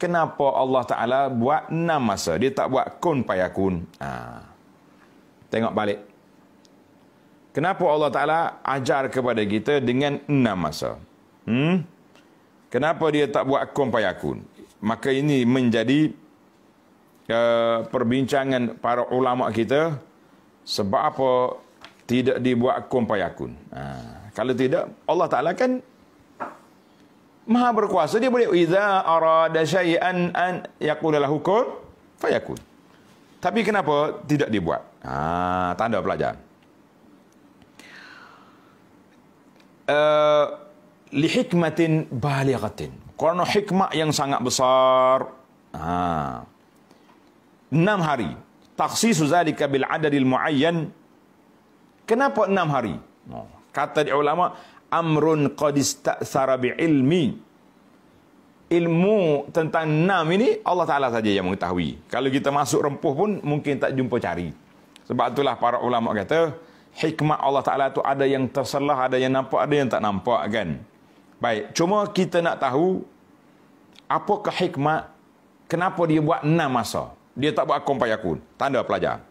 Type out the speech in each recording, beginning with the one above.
kenapa Allah Ta'ala buat enam masa. Dia tak buat kun payakun. Ha. Tengok balik. Kenapa Allah Ta'ala ajar kepada kita dengan enam masa? Hmm? Kenapa dia tak buat kun payakun? Maka ini menjadi uh, perbincangan para ulama kita sebab apa tidak dibuat kun payakun. Ha. Kalau tidak, Allah Ta'ala kan Maha berkuasa dia boleh idza arada syai'an an yaqulalah kun fayakun. Tapi kenapa tidak dibuat? Ha, tanda pelajaran. Uh, li hikmatin balighatin. Kerana hikmah yang sangat besar. Ha. Enam hari. Taksisu zalika bil adadil muayyan. Kenapa enam hari? Kata di ulama, amrun Qadis qadista'thara bi'ilmi ilmu tentang enam ini Allah Taala saja yang mengetahui. Kalau kita masuk rempuh pun mungkin tak jumpa cari. Sebab itulah para ulama kata hikmah Allah Taala itu ada yang terselah, ada yang nampak, ada yang tak nampak kan. Baik, cuma kita nak tahu apakah hikmah kenapa dia buat enam masa. Dia tak buat kompa yakun. Tanda pelajar.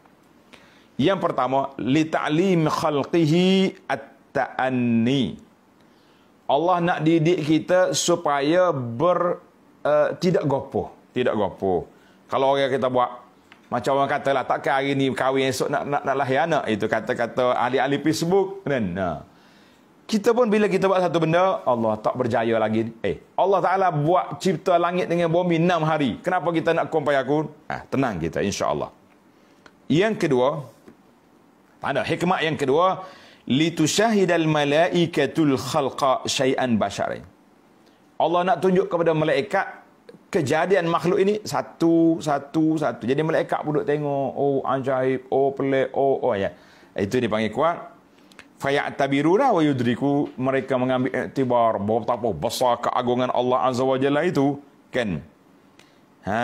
Yang pertama, li ta'lim khalqihi at-ta'anni. Allah nak didik kita supaya ber uh, tidak gopoh, tidak gopoh. Kalau orang kita buat macam orang kata lah takkan hari ni kahwin esok nak nak, nak lahir anak itu kata-kata ahli-ahli Facebook kan. Nah. Ha. Kita pun bila kita buat satu benda, Allah tak berjaya lagi. Eh, Allah Taala buat cipta langit dengan bumi enam hari. Kenapa kita nak kompai aku? Ah, tenang kita insya-Allah. Yang kedua, ada hikmah yang kedua, litushahidal malaikatul khalqa syai'an basharin. Allah nak tunjuk kepada malaikat kejadian makhluk ini satu satu satu. Jadi malaikat pun duk tengok, oh ajaib, oh pelik, oh oh ya. Itu dipanggil kuat. Fayatabiruna wa yudriku mereka mengambil iktibar betapa besar keagungan Allah Azza wa Jalla itu kan. Ha.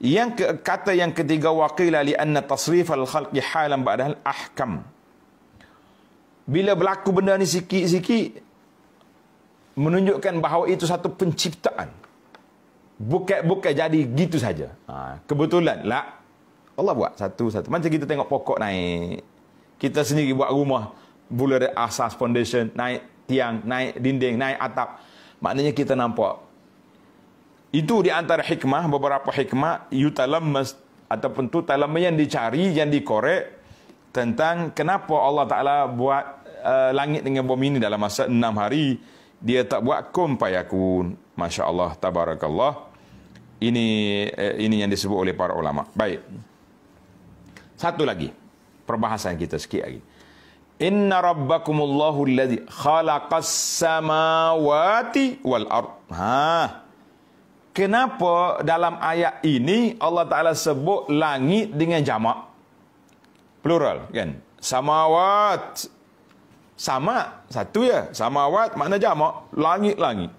Yang ke, kata yang ketiga waqila li anna tasrifal khalqi halan ba'dahal ahkam bila berlaku benda ni sikit-sikit menunjukkan bahawa itu satu penciptaan. Bukan-bukan jadi gitu saja. Ha, kebetulan lah. Allah buat satu-satu. Macam kita tengok pokok naik. Kita sendiri buat rumah. Bula ada asas foundation. Naik tiang, naik dinding, naik atap. Maknanya kita nampak. Itu di antara hikmah. Beberapa hikmah. Yutalamas. Ataupun tu talamas yang dicari, yang dikorek. Tentang kenapa Allah Ta'ala buat uh, langit dengan bumi ini dalam masa enam hari. Dia tak buat kum payakun. Masya Allah, tabarakallah. Ini uh, ini yang disebut oleh para ulama. Baik. Satu lagi. Perbahasan kita sikit lagi. Inna rabbakumullahu alladhi khalaqas samawati wal ard. Ha. Kenapa dalam ayat ini Allah Ta'ala sebut langit dengan jama Plural, kan? Samawat sama satu ya sama wat makna jama langit langit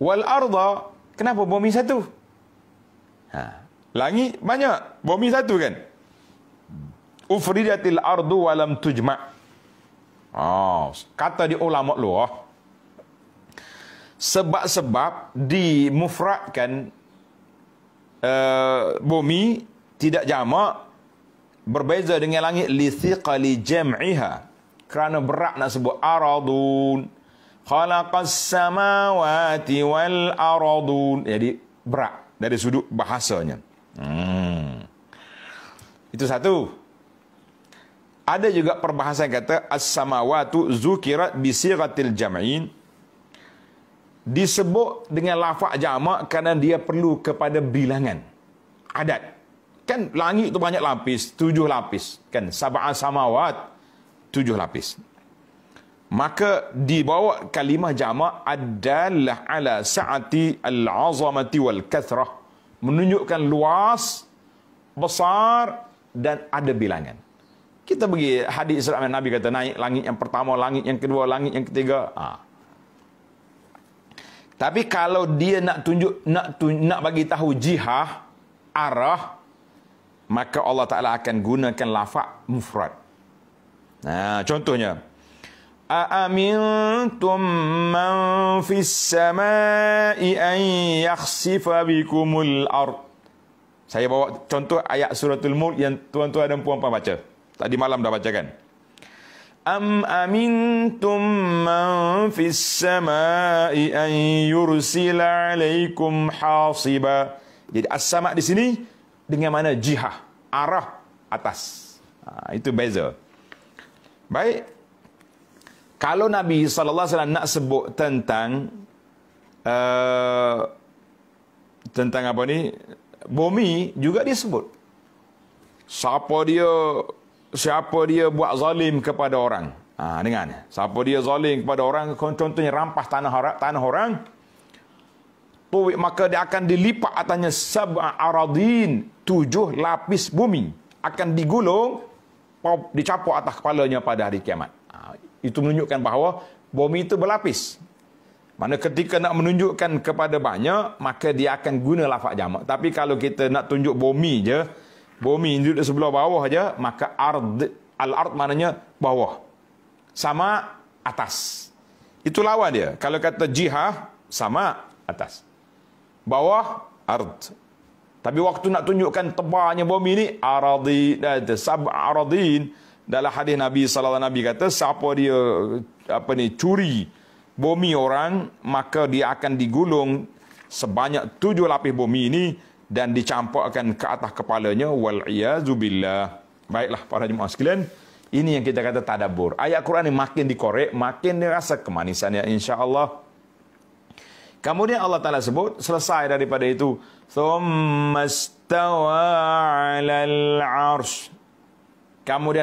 wal arda kenapa bumi satu ha langit banyak bumi satu kan ufridatil ardu walam tujma ah kata di ulama luah ha. sebab-sebab dimufradkan uh, eh, bumi tidak jama berbeza dengan langit lithiqali jam'iha kerana berat nak sebut aradun khalaqas samawati wal aradun jadi berat dari sudut bahasanya hmm. itu satu ada juga perbahasan yang kata as-samawatu zukirat bi sighatil jam'in disebut dengan lafaz jamak kerana dia perlu kepada bilangan adat kan langit tu banyak lapis tujuh lapis kan sab'a samawat tujuh lapis. Maka dibawa kalimah jama' adalah ala sa'ati al-azamati wal-kathrah. Menunjukkan luas, besar dan ada bilangan. Kita bagi hadis Isra' Nabi kata naik langit yang pertama, langit yang kedua, langit yang ketiga. Ha. Tapi kalau dia nak tunjuk nak tun, nak bagi tahu jihah arah maka Allah Taala akan gunakan lafaz mufrad. Nah, ha, contohnya. أأمنتم من في Sama'i أن يخسف بكم الأرض Saya bawa contoh ayat suratul mulk yang tuan-tuan dan puan-puan baca. Tadi malam dah baca kan? Am amintum man fis samai an yursila alaikum hasiba. Jadi as-sama di sini dengan mana jihah, arah atas. Ha, itu beza. Baik. Kalau Nabi saw nak sebut tentang uh, tentang apa ni? Bumi juga disebut. Siapa dia siapa dia buat zalim kepada orang? Ha, dengar ni. Siapa dia zalim kepada orang? Contohnya rampas tanah orang, tanah orang. Tuwik maka dia akan dilipat atasnya sab'a aradin, tujuh lapis bumi akan digulung dicapuk atas kepalanya pada hari kiamat. Ha, itu menunjukkan bahawa bumi itu berlapis. Mana ketika nak menunjukkan kepada banyak, maka dia akan guna lafak jamak. Tapi kalau kita nak tunjuk bumi je, bumi duduk di sebelah bawah je, maka ard, al-ard maknanya bawah. Sama atas. Itu lawan dia. Kalau kata jihah, sama atas. Bawah, ard. Tapi waktu nak tunjukkan tebarnya bumi ni aradi eh, sab aradin dalam hadis Nabi sallallahu alaihi wasallam kata siapa dia apa ni curi bumi orang maka dia akan digulung sebanyak tujuh lapis bumi ini dan dicampakkan ke atas kepalanya wal iazubillah. Baiklah para jemaah sekalian, ini yang kita kata tadabbur. Ayat Quran ini makin dikorek, makin dirasa kemanisannya insya-Allah. Kemudian Allah Ta'ala sebut, selesai daripada itu. ثُمَّ اسْتَوَى al الْعَرْشِ Kemudian